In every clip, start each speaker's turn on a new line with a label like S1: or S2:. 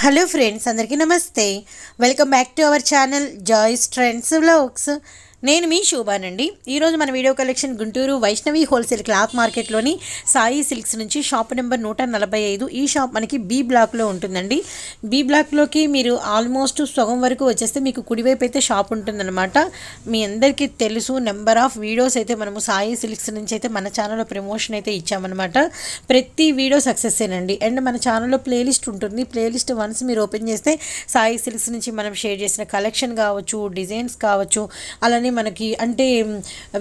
S1: hello friends అందరికీ నమస్తే welcome back to our channel joys trends blogs నేను మీ శోభానండి ఈరోజు మన video collection Guntur Vaishnavi wholesale cloth మార్కెట్లోని సాయి సిల్క్స్ నుంచి షాప్ నెంబర్ నూట నలభై ఐదు ఈ షాప్ మనకి బీ బ్లాక్లో ఉంటుందండి బీ బ్లాక్లోకి మీరు ఆల్మోస్ట్ సగం వరకు వచ్చేస్తే మీకు కుడివైపు అయితే షాప్ ఉంటుందన్నమాట మీ అందరికీ తెలుసు నెంబర్ ఆఫ్ వీడియోస్ అయితే మనము సాయి సిల్క్స్ నుంచి అయితే మన ఛానల్లో ప్రమోషన్ అయితే ఇచ్చామన్నమాట ప్రతి వీడియో సక్సెస్సేనండి అండ్ మన ఛానల్లో ప్లేలిస్ట్ ఉంటుంది ప్లేలిస్ట్ వన్స్ మీరు ఓపెన్ చేస్తే సాయి సిల్క్స్ నుంచి మనం షేర్ చేసిన కలెక్షన్ కావచ్చు డిజైన్స్ కావచ్చు అలానే మనకి అంటే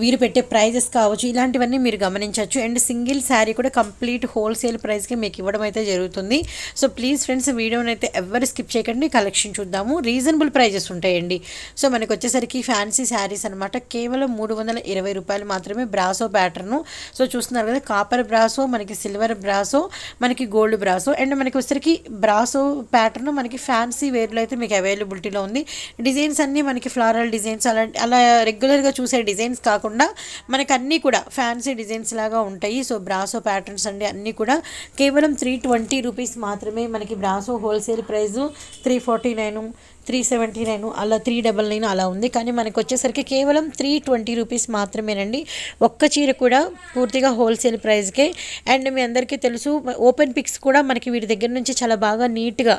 S1: వీరు పెట్టే ప్రైజెస్ కావచ్చు ఇలాంటివన్నీ మీరు గమనించవచ్చు అండ్ సింగిల్ శారీ కూడా కంప్లీట్ హోల్సేల్ ప్రైస్కి మీకు ఇవ్వడం అయితే జరుగుతుంది సో ప్లీజ్ ఫ్రెండ్స్ వీడియోని అయితే ఎవరు స్కిప్ చేయకండి కలెక్షన్ చూద్దాము రీజనబుల్ ప్రైజెస్ ఉంటాయండి సో మనకు వచ్చేసరికి ఫ్యాన్సీ శారీస్ అనమాట కేవలం మూడు వందల ఇరవై రూపాయలు మాత్రమే బ్రాసో ప్యాటర్ను సో చూస్తున్నారు కదా కాపర్ బ్రాసో మనకి సిల్వర్ బ్రాసో మనకి గోల్డ్ బ్రాసో అండ్ మనకి వచ్చేసరికి బ్రాసో ప్యాటర్న్ మనకి ఫ్యాన్సీ వేర్లో అయితే మీకు అవైలబిలిటీలో ఉంది డిజైన్స్ అన్నీ మనకి ఫ్లారల్ డిజైన్స్ అలా అలా రెగ్యులర్గా చూసే డిజైన్స్ కాకుండా మనకు అన్నీ కూడా ఫ్యాన్సీ డిజైన్స్ లాగా ఉంటాయి సో బ్రాసో ప్యాటర్న్స్ అండి అన్నీ కూడా కేవలం త్రీ ట్వంటీ రూపీస్ మాత్రమే మనకి brasso wholesale price three forty nine three seventy nine అలా త్రీ డబల్ నైన్ అలా ఉంది కానీ మనకు వచ్చేసరికి కేవలం త్రీ ట్వంటీ రూపీస్ మాత్రమేనండి ఒక్క చీర కూడా పూర్తిగా హోల్సేల్ ప్రైస్కే అండ్ మీ అందరికీ తెలుసు ఓపెన్ పిక్స్ కూడా మనకి వీటి దగ్గర నుంచి చాలా బాగా నీట్గా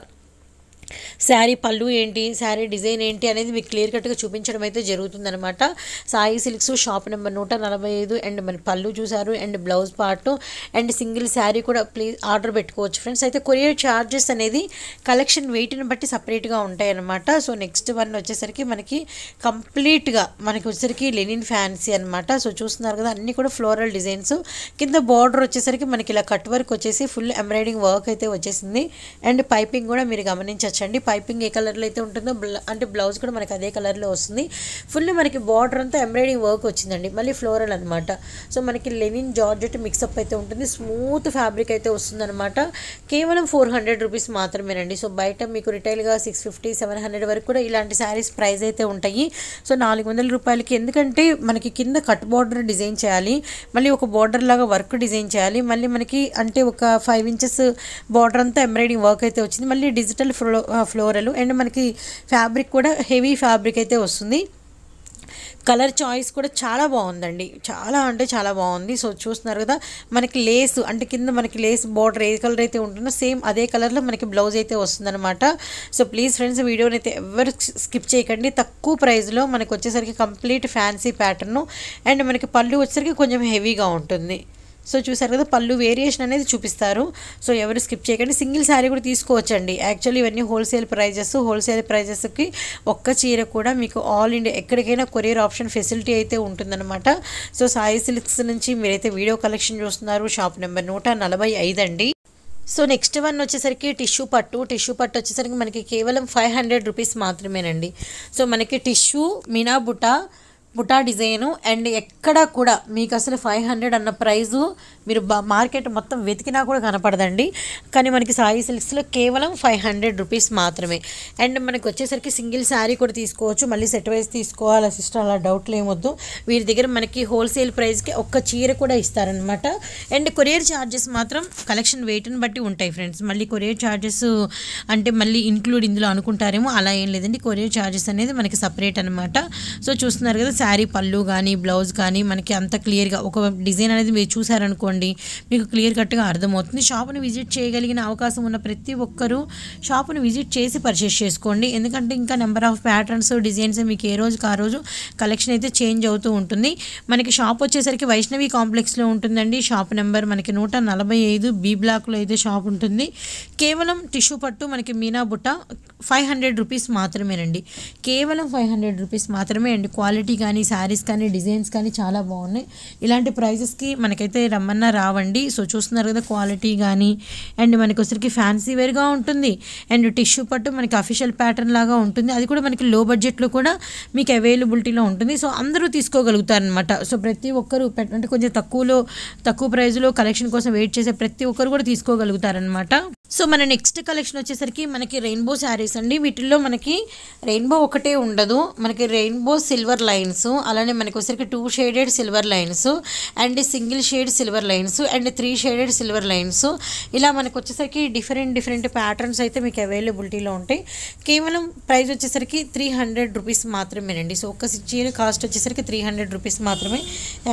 S1: శారీ పళ్ళు ఏంటి శారీ డిజైన్ ఏంటి అనేది మీకు క్లియర్ కట్గా చూపించడం అయితే జరుగుతుందనమాట సాయి సిల్క్స్ షాప్ నెంబర్ నూట నలభై ఐదు అండ్ మన పళ్ళు చూసారు and blouse part and single sari కూడా ప్లీజ్ ఆర్డర్ పెట్టుకోవచ్చు ఫ్రెండ్స్ అయితే కొరియర్ ఛార్జెస్ అనేది కలెక్షన్ వెయిట్ని బట్టి సపరేట్గా ఉంటాయన్నమాట సో నెక్స్ట్ వన్ వచ్చేసరికి మనకి కంప్లీట్గా మనకి వచ్చేసరికి లెనిన్ ఫ్యాన్సీ అనమాట సో చూస్తున్నారు కదా అన్నీ కూడా ఫ్లోరల్ డిజైన్స్ కింద బార్డర్ వచ్చేసరికి మనకి ఇలా కట్ వర్క్ వచ్చేసి ఫుల్ ఎంబ్రాయిడింగ్ వర్క్ అయితే వచ్చేసింది అండ్ పైపింగ్ కూడా మీరు గమనించవచ్చు చూడొచ్చండి పైపింగ్ ఏ కలర్లో అయితే ఉంటుందో అంటే బ్లౌజ్ కూడా మనకి అదే కలర్లో వస్తుంది ఫుల్ మనకి బార్డర్ అంతా ఎంబ్రాయిడింగ్ వర్క్ వచ్చిందండి మళ్ళీ ఫ్లోరల్ అనమాట సో మనకి లెనిన్ జార్జెట్ మిక్సప్ అయితే ఉంటుంది స్మూత్ ఫ్యాబ్రిక్ అయితే వస్తుందన్నమాట కేవలం ఫోర్ హండ్రెడ్ రూపీస్ మాత్రమేనండి సో బయట మీకు రిటైల్గా సిక్స్ ఫిఫ్టీ సెవెన్ హండ్రెడ్ వరకు కూడా ఇలాంటి శారీస్ ప్రైస్ అయితే ఉంటాయి సో నాలుగు వందల రూపాయలకి ఎందుకంటే మనకి కింద కట్ బార్డర్ డిజైన్ చేయాలి మళ్ళీ ఒక బార్డర్ లాగా వర్క్ డిజైన్ చేయాలి మళ్ళీ మనకి అంటే ఒక ఫైవ్ ఇంచెస్ బార్డర్ అంతా ఎంబ్రాయిడింగ్ వర్క్ అయితే వచ్చింది మళ్ళీ డిజిటల్ ఫ్లో ఫ్లోరల్ అండ్ మనకి ఫ్యాబ్రిక్ కూడా హెవీ ఫ్యాబ్రిక్ అయితే వస్తుంది కలర్ చాయిస్ కూడా చాలా బాగుందండి చాలా అంటే చాలా బాగుంది సో చూస్తున్నారు కదా మనకి లేస్ అంటే కింద మనకి లేస్ బార్డర్ ఏ కలర్ అయితే ఉంటుందో సేమ్ అదే కలర్లో మనకి బ్లౌజ్ అయితే వస్తుందన్నమాట సో ప్లీజ్ ఫ్రెండ్స్ వీడియోని అయితే ఎవరు స్కిప్ చేయకండి తక్కువ ప్రైస్లో మనకు వచ్చేసరికి కంప్లీట్ ఫ్యాన్సీ ప్యాటర్ను అండ్ మనకి పళ్ళు వచ్చేసరికి కొంచెం హెవీగా ఉంటుంది సో చూసారు కదా పళ్ళు వేరియేషన్ అనేది చూపిస్తారు సో ఎవరు స్కిప్ చేయకండి సింగిల్ శారీ కూడా తీసుకోవచ్చండి యాక్చువల్లీ ఇవన్నీ హోల్సేల్ ప్రైజెస్ హోల్సేల్ ప్రైజెస్కి ఒక్క చీర కూడా మీకు ఆల్ ఇండియా ఎక్కడికైనా కొరియర్ ఆప్షన్ ఫెసిలిటీ అయితే ఉంటుందన్నమాట సో సాయి సిల్క్స్ నుంచి మీరైతే వీడియో కలెక్షన్ చూస్తున్నారు షాప్ నెంబర్ నూట నలభై అండి సో నెక్స్ట్ వన్ వచ్చేసరికి టిష్యూ పట్టు టిష్యూ పట్టు వచ్చేసరికి మనకి కేవలం ఫైవ్ హండ్రెడ్ రూపీస్ మాత్రమేనండి సో మనకి టిష్యూ మినా బుటా బుటా డిజైను అండ్ ఎక్కడా కూడా మీకు అసలు ఫైవ్ హండ్రెడ్ అన్న ప్రైజు మీరు మార్కెట్ మొత్తం వెతికినా కూడా కనపడదండి కానీ మనకి సాయి సిల్క్స్లో కేవలం ఫైవ్ హండ్రెడ్ రూపీస్ మాత్రమే అండ్ మనకి వచ్చేసరికి సింగిల్ శారీ కూడా తీసుకోవచ్చు మళ్ళీ సెట్ వైజ్ తీసుకోవాలి సిస్టర్ అలా డౌట్లు ఏమొద్దు వీరి దగ్గర మనకి హోల్సేల్ ప్రైస్కి ఒక్క చీర కూడా ఇస్తారనమాట అండ్ కొరియర్ ఛార్జెస్ మాత్రం కలెక్షన్ వెయిట్ని బట్టి ఉంటాయి ఫ్రెండ్స్ మళ్ళీ కొరియర్ ఛార్జెస్ అంటే మళ్ళీ ఇంక్లూడ్ ఇందులో అనుకుంటారేమో అలా ఏం లేదండి కొరియర్ ఛార్జెస్ అనేది మనకి సపరేట్ అనమాట సో చూస్తున్నారు కదా శారీ పళ్ళు కానీ బ్లౌజ్ కానీ మనకి అంత క్లియర్గా ఒక డిజైన్ అనేది మీరు చూసారనుకోండి మీకు క్లియర్ కట్గా అర్థమవుతుంది షాప్ను విజిట్ చేయగలిగిన అవకాశం ఉన్న ప్రతి ఒక్కరూ షాప్ను విజిట్ చేసి పర్చేస్ చేసుకోండి ఎందుకంటే ఇంకా నెంబర్ ఆఫ్ ప్యాటర్న్స్ డిజైన్స్ మీకు ఏ రోజుకి ఆ రోజు కలెక్షన్ అయితే చేంజ్ అవుతూ ఉంటుంది మనకి షాప్ వచ్చేసరికి వైష్ణవి కాంప్లెక్స్లో ఉంటుందండి షాప్ నెంబర్ మనకి నూట నలభై ఐదు బి బ్లాక్లో అయితే షాప్ ఉంటుంది కేవలం టిష్యూ పట్టు మనకి మీనా బుట్ట ఫైవ్ హండ్రెడ్ రూపీస్ మాత్రమేనండి కేవలం ఫైవ్ హండ్రెడ్ రూపీస్ మాత్రమే అండి క్వాలిటీ కానీ కానీ శారీస్ కానీ డిజైన్స్ కానీ చాలా బాగున్నాయి ఇలాంటి ప్రైజెస్కి మనకైతే రమ్మన్నా రావండి సో చూస్తున్నారు కదా క్వాలిటీ కానీ అండ్ మనకి వచ్చరికి ఫ్యాన్సీ వేర్గా ఉంటుంది అండ్ టిష్యూ పట్టు మనకి అఫీషియల్ ప్యాటర్న్ లాగా ఉంటుంది అది కూడా మనకి లో బడ్జెట్లో కూడా మీకు అవైలబిలిటీలో ఉంటుంది సో అందరూ తీసుకోగలుగుతారనమాట సో ప్రతి ఒక్కరు అంటే కొంచెం తక్కువలో తక్కువ ప్రైస్లో కలెక్షన్ కోసం వెయిట్ చేసే ప్రతి ఒక్కరు కూడా తీసుకోగలుగుతారనమాట సో మన నెక్స్ట్ కలెక్షన్ వచ్చేసరికి మనకి రెయిన్బో శారీస్ అండి వీటిల్లో మనకి రెయిన్బో ఒకటే ఉండదు మనకి రెయిన్బో సిల్వర్ లైన్స్ అలానే మనకి వచ్చరికి two shaded silver lines and single shade silver lines and three shaded silver lines ఇలా మనకు వచ్చేసరికి డిఫరెంట్ డిఫరెంట్ ప్యాటర్న్స్ అయితే మీకు అవైలబిలిటీలో ఉంటాయి కేవలం ప్రైస్ వచ్చేసరికి త్రీ హండ్రెడ్ రూపీస్ మాత్రమేనండి సో ఒక్క చీర కాస్ట్ వచ్చేసరికి త్రీ హండ్రెడ్ రూపీస్ మాత్రమే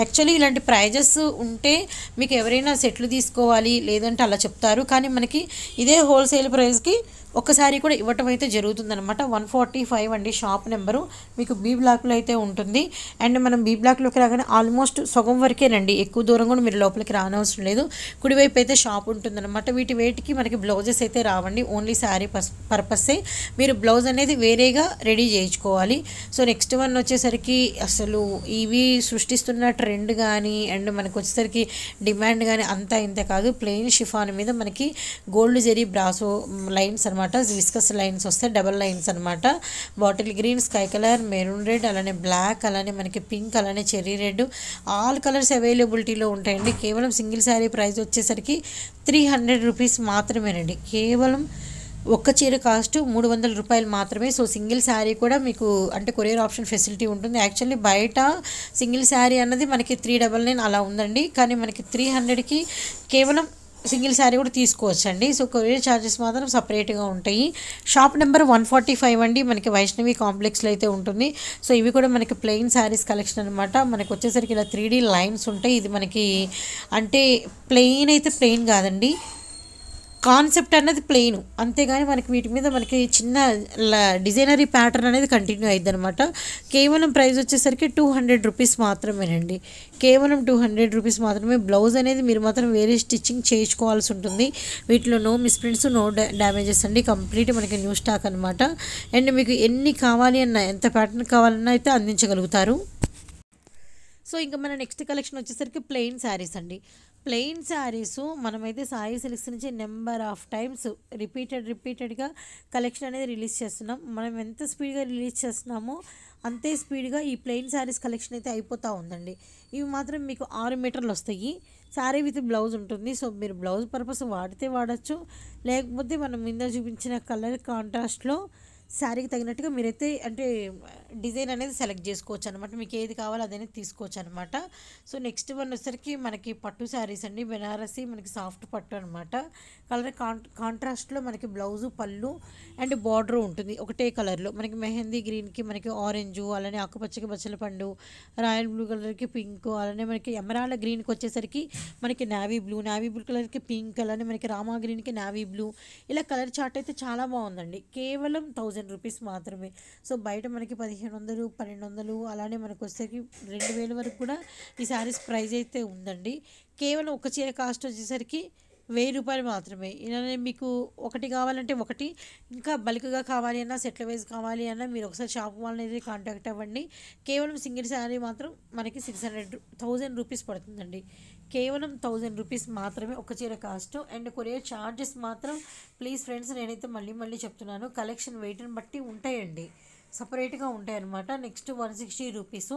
S1: యాక్చువల్లీ ఇలాంటి ప్రైజెస్ ఉంటే మీకు ఎవరైనా సెట్లు తీసుకోవాలి లేదంటే అలా చెప్తారు కానీ మనకి ఇదే హోల్సేల్ ప్రైస్కి ఒక్కసారి కూడా ఇవ్వటం అయితే జరుగుతుందనమాట వన్ ఫార్టీ ఫైవ్ అండి షాప్ నెంబరు మీకు బీ బ్లాక్లో అయితే ఉంటుంది అండ్ మనం బీ బ్లాక్లోకి రాగానే ఆల్మోస్ట్ సగం వరకే రండి ఎక్కువ దూరం కూడా మీరు లోపలికి రానవసరం లేదు కుడివైపు అయితే షాప్ ఉంటుందన్నమాట వీటి వేటికి మనకి బ్లౌజెస్ అయితే రావండి ఓన్లీ శారీ పర్పస్సే మీరు బ్లౌజ్ అనేది వేరేగా రెడీ చేయించుకోవాలి సో నెక్స్ట్ వన్ వచ్చేసరికి అసలు ఇవి సృష్టిస్తున్న ట్రెండ్ కానీ అండ్ మనకు వచ్చేసరికి డిమాండ్ కానీ అంతా ఇంత కాదు ప్లెయిన్ షిఫాన్ మీద మనకి గోల్డ్ జెరీ బ్రాసో లైన్స్ అనమాట అనమాట విస్కస్ లైన్స్ వస్తే డబల్ లైన్స్ అనమాట bottle green sky colour maroon red అలానే బ్లాక్ అలానే మనకి పింక్ అలానే చెర్రీ రెడ్ ఆల్ కలర్స్ అవైలబిలిటీలో ఉంటాయండి కేవలం సింగిల్ శారీ ప్రైస్ వచ్చేసరికి త్రీ హండ్రెడ్ రూపీస్ మాత్రమేనండి కేవలం ఒక్క చీర కాస్ట్ మూడు వందల రూపాయలు మాత్రమే సో సింగిల్ శారీ కూడా మీకు అంటే కొరియర్ ఆప్షన్ ఫెసిలిటీ ఉంటుంది యాక్చువల్లీ బయట సింగిల్ శారీ అన్నది మనకి త్రీ డబల్ నైన్ అలా ఉందండి కానీ మనకి త్రీ హండ్రెడ్కి కేవలం సింగిల్ శారీ కూడా తీసుకోవచ్చండి సో కొరియర్ ఛార్జెస్ మాత్రం సపరేట్గా ఉంటాయి shop number one forty five అండి మనకి వైష్ణవి కాంప్లెక్స్లో అయితే ఉంటుంది సో ఇవి కూడా మనకి ప్లెయిన్ శారీస్ కలెక్షన్ అనమాట మనకి వచ్చేసరికి ఇలా త్రీ లైన్స్ ఉంటాయి ఇది మనకి అంటే ప్లెయిన్ అయితే ప్లెయిన్ కాదండి కాన్సెప్ట్ అన్నది ప్లెయిన్ అంతేగాని మనకి వీటి మీద మనకి చిన్న డిజైనరీ ప్యాటర్న్ అనేది కంటిన్యూ అయింది అనమాట కేవలం ప్రైస్ వచ్చేసరికి టూ హండ్రెడ్ రూపీస్ మాత్రమేనండి కేవలం టూ హండ్రెడ్ రూపీస్ మాత్రమే బ్లౌజ్ అనేది మీరు మాత్రం వేరే స్టిచ్చింగ్ చేయించుకోవాల్సి ఉంటుంది వీటిలో నో మిస్ప్రింట్స్ నో డ్యామేజెస్ అండి కంప్లీట్ మనకి న్యూ స్టాక్ అనమాట అండ్ మీకు ఎన్ని కావాలి అన్న ఎంత ప్యాటర్న్ కావాలన్నా అయితే అందించగలుగుతారు సో ఇంకా మన నెక్స్ట్ కలెక్షన్ వచ్చేసరికి ప్లెయిన్ శారీస్ అండి ప్లెయిన్ శారీస్ మనమైతే సాయి సిల్క్స్ నుంచి నెంబర్ ఆఫ్ టైమ్స్ రిపీటెడ్ రిపీటెడ్గా కలెక్షన్ అనేది రిలీజ్ చేస్తున్నాం మనం ఎంత స్పీడ్గా రిలీజ్ చేస్తున్నామో అంతే స్పీడ్గా ఈ ప్లెయిన్ శారీస్ కలెక్షన్ అయితే అయిపోతూ ఉందండి ఇవి మాత్రం మీకు ఆరు మీటర్లు వస్తాయి శారీ విత్ బ్లౌజ్ ఉంటుంది సో మీరు బ్లౌజ్ పర్పస్ వాడితే వాడచ్చు లేకపోతే మనం ముందు చూపించిన కలర్ కాంట్రాస్ట్లో శారీకి తగినట్టుగా మీరైతే అంటే డిజైన్ అనేది సెలెక్ట్ చేసుకోవచ్చు అనమాట మీకు ఏది కావాలో అదైనా తీసుకోవచ్చు అనమాట సో నెక్స్ట్ వన్ వచ్చేసరికి మనకి పట్టు శారీస్ అండి బెనారసి మనకి సాఫ్ట్ పట్టు అనమాట కలర్ కాంట్రాస్ట్లో మనకి బ్లౌజు పళ్ళు అండ్ బార్డర్ ఉంటుంది ఒకటే కలర్లో మనకి మెహందీ గ్రీన్కి మనకి ఆరెంజ్ అలానే ఆకుపచ్చకి బచ్చల పండు రాయల్ బ్లూ కలర్కి పింక్ అలానే మనకి ఎమరాల గ్రీన్కి వచ్చేసరికి మనకి నావీ బ్లూ నావీ బ్లూ కలర్కి పింక్ అలానే మనకి రామా గ్రీన్కి నావీ బ్లూ ఇలా కలర్ చార్ట్ అయితే చాలా బాగుందండి కేవలం థౌజండ్ థౌజండ్ రూపీస్ మాత్రమే సో బయట మనకి పదిహేను వందలు పన్నెండు వందలు అలానే మనకు వచ్చేసరికి రెండు వేల వరకు కూడా ఈ శారీస్ ప్రైస్ అయితే ఉందండి కేవలం ఒక చీర కాస్ట్ వచ్చేసరికి వెయ్యి రూపాయలు మాత్రమే ఇలానే మీకు ఒకటి కావాలంటే ఒకటి ఇంకా బల్క్గా కావాలి అన్నా సెట్ల వైజ్ కావాలి అన్నా మీరు ఒకసారి షాప్ వాళ్ళని కాంటాక్ట్ అవ్వండి కేవలం సింగిల్ శారీ మాత్రం మనకి సిక్స్ హండ్రెడ్ థౌజండ్ రూపీస్ పడుతుందండి కేవలం థౌజండ్ రూపీస్ మాత్రమే ఒక చీర కాస్ట్ అండ్ కొరియర్ ఛార్జెస్ మాత్రం ప్లీజ్ ఫ్రెండ్స్ నేనైతే మళ్ళీ మళ్ళీ చెప్తున్నాను కలెక్షన్ వెయిట్ని బట్టి ఉంటాయండి సపరేట్గా ఉంటాయన్నమాట next one sixty rupees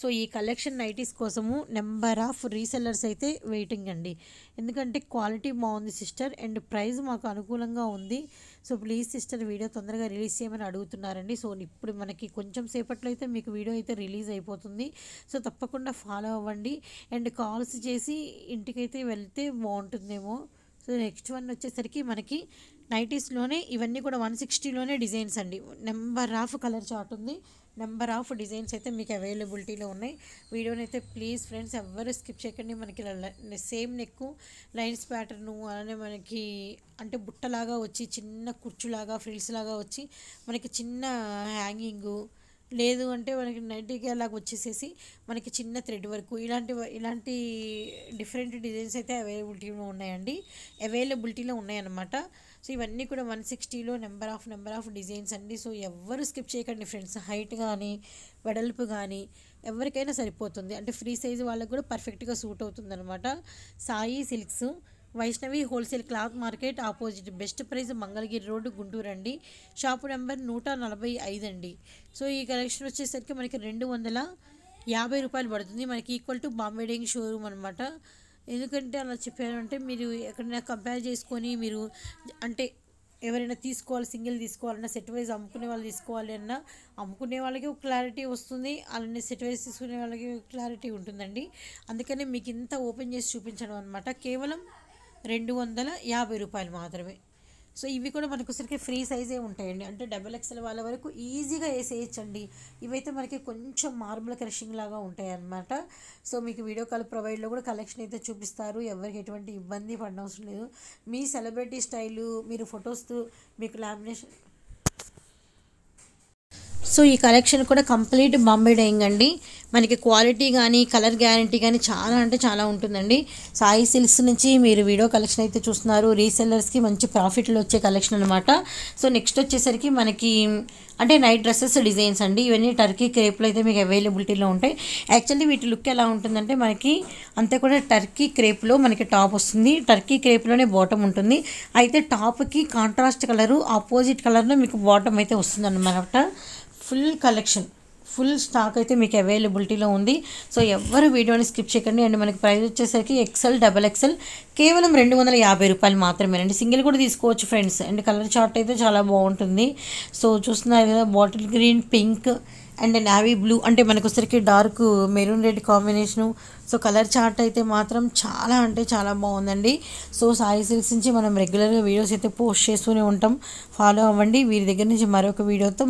S1: so ఈ కలెక్షన్ నైటీస్ కోసము నెంబర్ ఆఫ్ రీసెల్లర్స్ అయితే వెయిటింగ్ అండి ఎందుకంటే క్వాలిటీ బాగుంది సిస్టర్ అండ్ ప్రైస్ మాకు అనుకూలంగా ఉంది సో ప్లీజ్ సిస్టర్ వీడియో తొందరగా రిలీజ్ చేయమని అడుగుతున్నారండి సో ఇప్పుడు మనకి కొంచెం సేపట్లో అయితే మీకు వీడియో అయితే రిలీజ్ అయిపోతుంది సో తప్పకుండా ఫాలో అవ్వండి అండ్ కాల్స్ చేసి ఇంటికైతే వెళ్తే బాగుంటుందేమో సో నెక్స్ట్ వన్ వచ్చేసరికి మనకి నైటీస్లోనే ఇవన్నీ కూడా వన్ సిక్స్టీలోనే డిజైన్స్ అండి నెంబర్ ఆఫ్ కలర్ చార్ట్ ఉంది నెంబర్ ఆఫ్ డిజైన్స్ అయితే మీకు అవైలబిలిటీలో ఉన్నాయి వీడియోని అయితే ప్లీజ్ ఫ్రెండ్స్ ఎవ్వరు స్కిప్ చేయకండి మనకి సేమ్ నెక్ లైన్స్ ప్యాటర్ను అలానే మనకి అంటే బుట్టలాగా వచ్చి చిన్న కుర్చులాగా ఫ్రిల్స్ లాగా వచ్చి మనకి చిన్న హ్యాంగింగు లేదు అంటే మనకి నైట్కి అలాగ వచ్చేసేసి మనకి చిన్న థ్రెడ్ వరకు ఇలాంటి ఇలాంటి డిఫరెంట్ డిజైన్స్ అయితే అవైలబిలిటీలో ఉన్నాయండి అవైలబిలిటీలో ఉన్నాయన్నమాట సో ఇవన్నీ కూడా వన్ సిక్స్టీలో number of number of designs అండి సో ఎవ్వరు స్కిప్ చేయకండి ఫ్రెండ్స్ హైట్ కానీ వెడల్పు కానీ ఎవరికైనా సరిపోతుంది అంటే ఫ్రీ సైజు వాళ్ళకు కూడా పర్ఫెక్ట్గా సూట్ అవుతుంది అనమాట Sai silks Vaishnavi wholesale cloth market opposite best price Mangalagiri road Guntur అండి షాప్ నెంబర్ నూట నలభై ఐదు అండి సో ఈ కలెక్షన్ వచ్చేసరికి మనకి రెండు వందల యాభై రూపాయలు పడుతుంది మనకి equal to Bombay dyeing showroom అనమాట ఎందుకంటే అలా చెప్పాను అంటే మీరు ఎక్కడైనా కంపేర్ చేసుకొని మీరు అంటే ఎవరైనా తీసుకోవాలి సింగిల్ తీసుకోవాలన్నా సెట్ వైజ్ అమ్ముకునే వాళ్ళు తీసుకోవాలి అన్నా అమ్ముకునే వాళ్ళకి ఒక క్లారిటీ వస్తుంది అలానే సెట్ వైజ్ తీసుకునే వాళ్ళకి క్లారిటీ ఉంటుందండి అందుకనే మీకు ఇంత ఓపెన్ చేసి చూపించడం అనమాట కేవలం రెండు వందల యాభై రూపాయలు మాత్రమే సో ఇవి కూడా మనకు సరికి ఫ్రీ సైజే ఉంటాయండి అంటే డబల్ ఎక్సెల్ వాళ్ళ వరకు ఈజీగా వేసేయచ్చండి ఇవైతే మనకి కొంచెం మార్బుల్ క్రషింగ్ లాగా ఉంటాయి సో మీకు వీడియో కాల్ ప్రొవైడ్లో కూడా కలెక్షన్ అయితే చూపిస్తారు ఎవరికి ఎటువంటి ఇబ్బంది పడనవసరం లేదు మీ సెలబ్రిటీ స్టైలు మీరు ఫొటోస్ మీకు లామినేషన్ సో ఈ కలెక్షన్ కూడా కంప్లీట్ బాంబే డైయింగ్ అండి మనకి క్వాలిటీ కానీ కలర్ గ్యారంటీ కానీ చాలా అంటే చాలా ఉంటుందండి సాయి సిల్క్స్ నుంచి మీరు వీడియో కలెక్షన్ అయితే చూస్తున్నారు రీసెల్లర్స్కి మంచి ప్రాఫిట్లు వచ్చే కలెక్షన్ అనమాట సో నెక్స్ట్ వచ్చేసరికి మనకి అంటే నైట్ డ్రెస్సెస్ డిజైన్స్ అండి ఇవన్నీ టర్కీ క్రేప్లు అయితే మీకు అవైలబిలిటీలో ఉంటాయి యాక్చువల్లీ వీటి లుక్ ఎలా ఉంటుందంటే మనకి అంతే కూడా టర్కీ క్రేప్లో మనకి టాప్ వస్తుంది టర్కీ క్రేప్లోనే బాటమ్ ఉంటుంది అయితే టాప్కి కాంట్రాస్ట్ కలరు ఆపోజిట్ కలర్లో మీకు బాటమ్ అయితే వస్తుంది అనమాట ఫుల్ కలెక్షన్ ఫుల్ స్టాక్ అయితే మీకు అవైలబిలిటీలో ఉంది సో ఎవరు వీడియోని స్కిప్ చేయకండి అండ్ మనకి ప్రైస్ వచ్చేసరికి ఎక్సెల్ డబల్ ఎక్సెల్ కేవలం రెండు వందల యాభై రూపాయలు మాత్రమేనండి సింగిల్ కూడా తీసుకోవచ్చు ఫ్రెండ్స్ అండ్ కలర్ చార్ట్ అయితే చాలా బాగుంటుంది సో చూస్తున్నారు కదా bottle green pink and navy blue అంటే మనకు వచ్చరికి dark maroon red combination so colour chart అయితే మాత్రం చాలా అంటే చాలా బాగుందండి సో సాయి సిల్క్స్ నుంచి మనం రెగ్యులర్గా వీడియోస్ అయితే పోస్ట్ చేస్తూనే ఉంటాం ఫాలో అవ్వండి వీరి దగ్గర నుంచి మరొక వీడియోతో